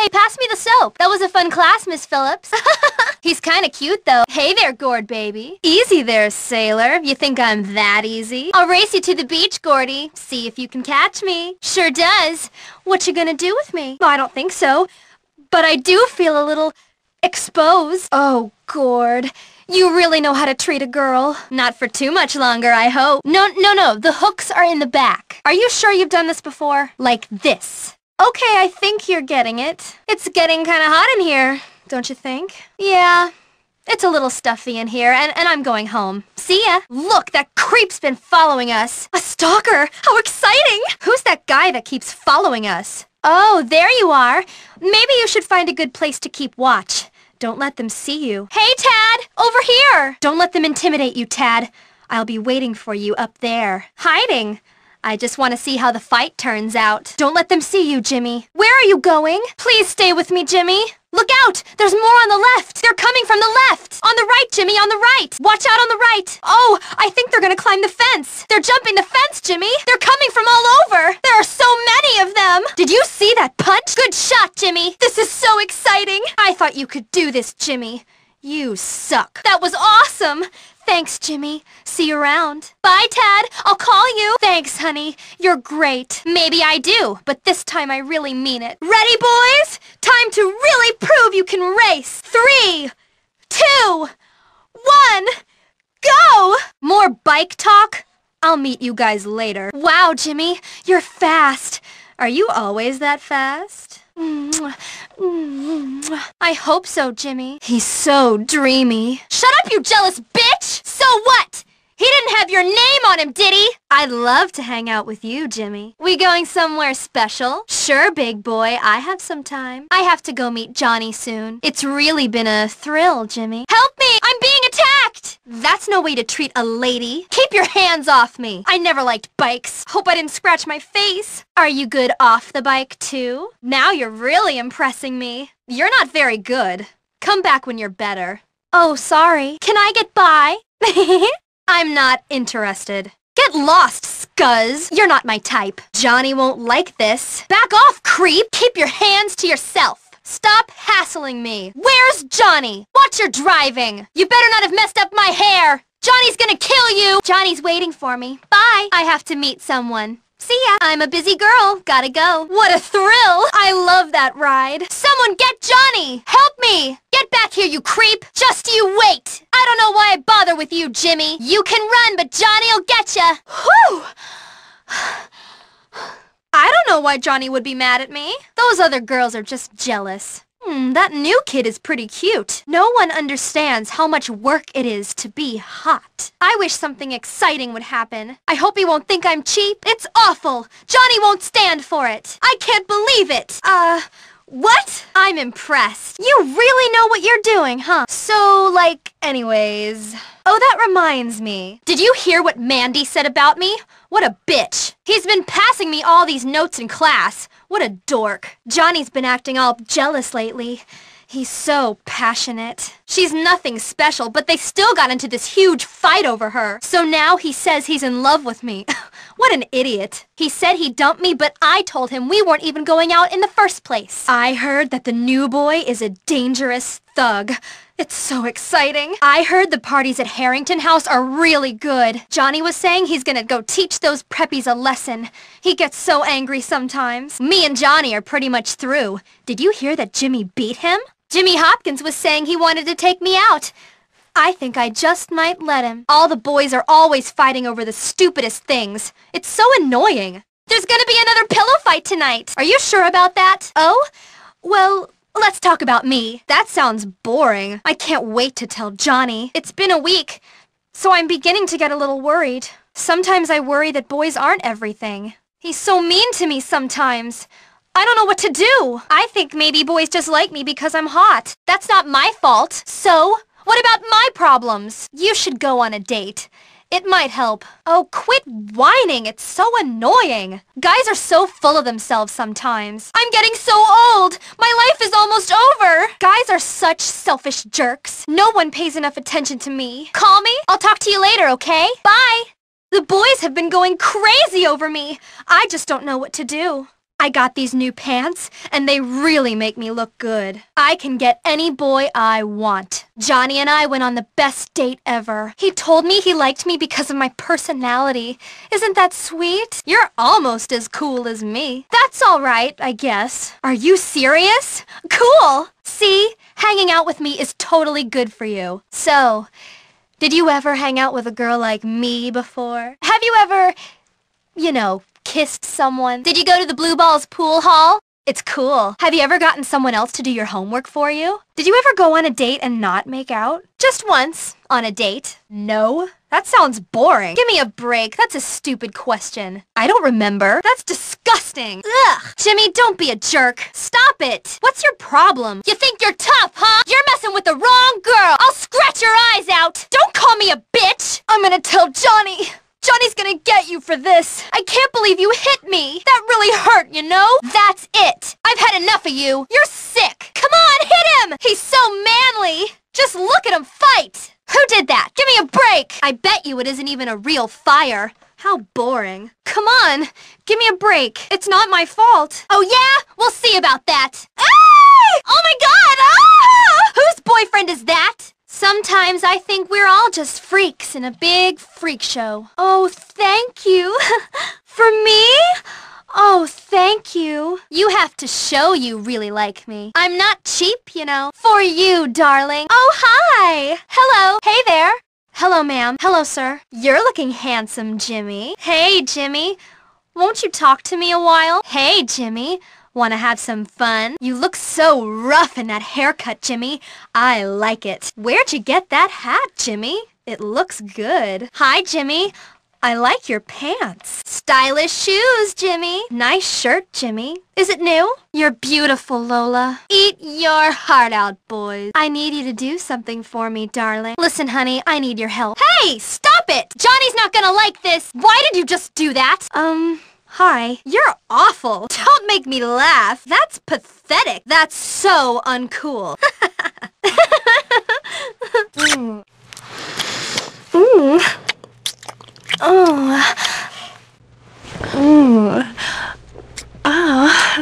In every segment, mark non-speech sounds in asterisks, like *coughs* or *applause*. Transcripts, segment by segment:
Hey, pass me the soap. That was a fun class, Miss Phillips. *laughs* He's kinda cute, though. Hey there, Gord baby. Easy there, sailor. You think I'm that easy? I'll race you to the beach, Gordy. See if you can catch me. Sure does. What you gonna do with me? Well, I don't think so. But I do feel a little exposed. Oh, Gord. You really know how to treat a girl. Not for too much longer, I hope. No, no, no. The hooks are in the back. Are you sure you've done this before? Like this. Okay, I think you're getting it. It's getting kind of hot in here, don't you think? Yeah, it's a little stuffy in here, and, and I'm going home. See ya! Look, that creep's been following us! A stalker! How exciting! Who's that guy that keeps following us? Oh, there you are. Maybe you should find a good place to keep watch. Don't let them see you. Hey, Tad! Over here! Don't let them intimidate you, Tad. I'll be waiting for you up there. Hiding. I just want to see how the fight turns out. Don't let them see you, Jimmy. Where are you going? Please stay with me, Jimmy. Look out! There's more on the left! They're coming from the left! On the right, Jimmy, on the right! Watch out on the right! Oh, I think they're gonna climb the fence! They're jumping the fence, Jimmy! They're coming from all over! There are so many of them! Did you see that punch? Good shot, Jimmy! This is so exciting! I thought you could do this, Jimmy. You suck. That was awesome! Thanks, Jimmy. See you around. Bye, Tad. I'll call you. Thanks, honey. You're great. Maybe I do, but this time I really mean it. Ready, boys? Time to really prove you can race. Three, two, one, go! More bike talk? I'll meet you guys later. Wow, Jimmy, you're fast. Are you always that fast? I hope so, Jimmy. He's so dreamy. Shut up, you jealous bitch! So what? He didn't have your name on him, did he? I'd love to hang out with you, Jimmy. We going somewhere special? Sure, big boy, I have some time. I have to go meet Johnny soon. It's really been a thrill, Jimmy. Help me! I'm being attacked! That's no way to treat a lady. Keep your hands off me. I never liked bikes. Hope I didn't scratch my face. Are you good off the bike, too? Now you're really impressing me. You're not very good. Come back when you're better. Oh, sorry. Can I get by? *laughs* I'm not interested. Get lost, scuzz! You're not my type. Johnny won't like this. Back off, creep! Keep your hands to yourself! Stop hassling me! Where's Johnny? Watch your driving! You better not have messed up my hair! Johnny's gonna kill you! Johnny's waiting for me. Bye! I have to meet someone. See ya! I'm a busy girl. Gotta go. What a thrill! I love that ride. Someone get Johnny! Help me! Get back here, you creep! Just you wait! I bother with you, Jimmy. You can run, but Johnny'll get ya. Whew! I don't know why Johnny would be mad at me. Those other girls are just jealous. Hmm, that new kid is pretty cute. No one understands how much work it is to be hot. I wish something exciting would happen. I hope he won't think I'm cheap. It's awful. Johnny won't stand for it. I can't believe it. Uh, what? I'm impressed. You really know what you're doing, huh? So, like, anyways... Oh, that reminds me. Did you hear what Mandy said about me? What a bitch. He's been passing me all these notes in class. What a dork. Johnny's been acting all jealous lately. He's so passionate. She's nothing special, but they still got into this huge fight over her. So now he says he's in love with me. *laughs* what an idiot. He said he dumped me, but I told him we weren't even going out in the first place. I heard that the new boy is a dangerous thug. It's so exciting. I heard the parties at Harrington House are really good. Johnny was saying he's gonna go teach those preppies a lesson. He gets so angry sometimes. Me and Johnny are pretty much through. Did you hear that Jimmy beat him? Jimmy Hopkins was saying he wanted to take me out. I think I just might let him. All the boys are always fighting over the stupidest things. It's so annoying. There's gonna be another pillow fight tonight. Are you sure about that? Oh? Well, let's talk about me. That sounds boring. I can't wait to tell Johnny. It's been a week, so I'm beginning to get a little worried. Sometimes I worry that boys aren't everything. He's so mean to me sometimes. I don't know what to do. I think maybe boys just like me because I'm hot. That's not my fault. So, what about my problems? You should go on a date. It might help. Oh, quit whining. It's so annoying. Guys are so full of themselves sometimes. I'm getting so old. My life is almost over. Guys are such selfish jerks. No one pays enough attention to me. Call me. I'll talk to you later, okay? Bye. The boys have been going crazy over me. I just don't know what to do. I got these new pants, and they really make me look good. I can get any boy I want. Johnny and I went on the best date ever. He told me he liked me because of my personality. Isn't that sweet? You're almost as cool as me. That's all right, I guess. Are you serious? Cool! See? Hanging out with me is totally good for you. So, did you ever hang out with a girl like me before? Have you ever, you know, kissed someone? Did you go to the Blue Balls pool hall? It's cool. Have you ever gotten someone else to do your homework for you? Did you ever go on a date and not make out? Just once, on a date. No. That sounds boring. Give me a break. That's a stupid question. I don't remember. That's disgusting. Ugh. Jimmy, don't be a jerk. Stop it. What's your problem? You think you're tough, huh? You're messing with the wrong girl. I'll scratch your eyes out. Don't call me a bitch. I'm gonna tell Johnny. Johnny's gonna get you for this! I can't believe you hit me! That really hurt, you know? That's it! I've had enough of you! You're sick! Come on, hit him! He's so manly! Just look at him fight! Who did that? Give me a break! I bet you it isn't even a real fire. How boring. Come on, give me a break. It's not my fault. Oh yeah? We'll see about that. Ah! I think we're all just freaks in a big freak show. Oh, thank you. *laughs* For me? Oh, thank you. You have to show you really like me. I'm not cheap, you know. For you, darling. Oh, hi. Hello. Hey there. Hello, ma'am. Hello, sir. You're looking handsome, Jimmy. Hey, Jimmy. Won't you talk to me a while? Hey, Jimmy. Want to have some fun? You look so rough in that haircut, Jimmy. I like it. Where'd you get that hat, Jimmy? It looks good. Hi, Jimmy. I like your pants. Stylish shoes, Jimmy. Nice shirt, Jimmy. Is it new? You're beautiful, Lola. Eat your heart out, boys. I need you to do something for me, darling. Listen, honey, I need your help. Hey, stop it! Johnny's not gonna like this. Why did you just do that? Um, hi. You're awful. *laughs* make me laugh. That's pathetic. That's so uncool. mm. Mm. Oh. Mm. Ah.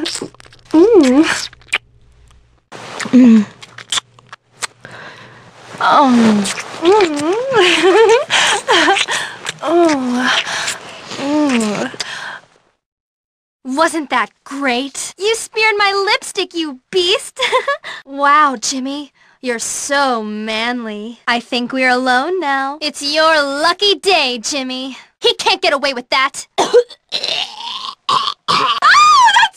Oh. Mm. Mm. Oh. Mm. oh. Mm. Wasn't that Great. You speared my lipstick, you beast! *laughs* wow, Jimmy. You're so manly. I think we're alone now. It's your lucky day, Jimmy. He can't get away with that. *coughs* oh, that's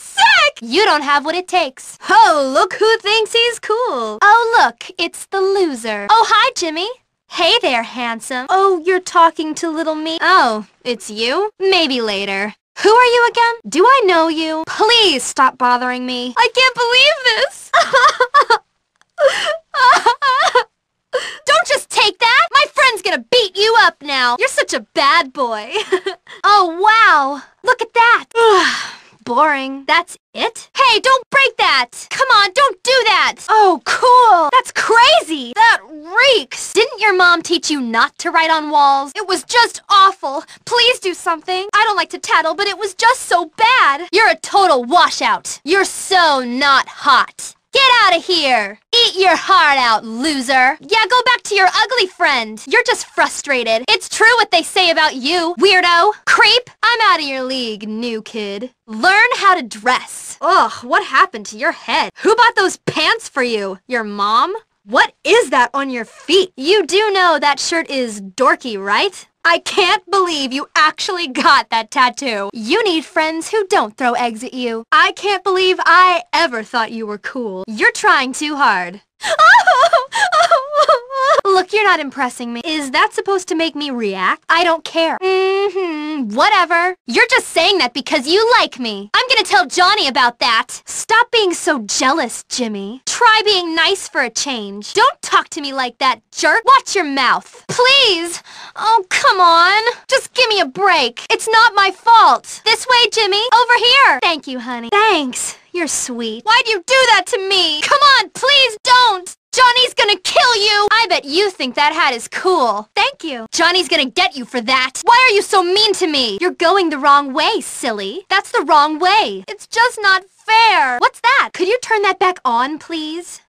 sick! You don't have what it takes. Oh, look who thinks he's cool. Oh, look, it's the loser. Oh, hi, Jimmy. Hey there, handsome. Oh, you're talking to little me. Oh, it's you? Maybe later. Who are you again? Do I know you? Please stop bothering me. I can't believe this! *laughs* Don't just take that! My friend's gonna beat you up now! You're such a bad boy! *laughs* oh, wow! Look at that! *sighs* *sighs* *sighs* boring. That's it? Hey, don't break that! Come on, don't do that! Oh, cool! That's crazy! That reeks! Didn't your mom teach you not to write on walls? It was just awful! Please do something! I don't like to tattle, but it was just so bad! You're a total washout! You're so not hot! Get out of here! Eat your heart out, loser. Yeah, go back to your ugly friend. You're just frustrated. It's true what they say about you, weirdo. Creep, I'm out of your league, new kid. Learn how to dress. Ugh, what happened to your head? Who bought those pants for you? Your mom? What is that on your feet? You do know that shirt is dorky, right? I can't believe you actually got that tattoo. You need friends who don't throw eggs at you. I can't believe I ever thought you were cool. You're trying too hard. *laughs* *laughs* *laughs* Look, you're not impressing me. Is that supposed to make me react? I don't care. Mm-hmm, whatever. You're just saying that because you like me. I'm gonna tell Johnny about that. Stop being so jealous, Jimmy. Try being nice for a change. Don't talk to me like that, jerk. Watch your mouth. Please! Oh, come on. Just give me a break. It's not my fault. This way, Jimmy. Over here. Thank you, honey. Thanks. You're sweet. Why'd you do that to me? Come on, please don't! Johnny's gonna kill you! I bet you think that hat is cool. Thank you. Johnny's gonna get you for that. Why are you so mean to me? You're going the wrong way, silly. That's the wrong way. It's just not fair. What's that? Could you turn that back on, please?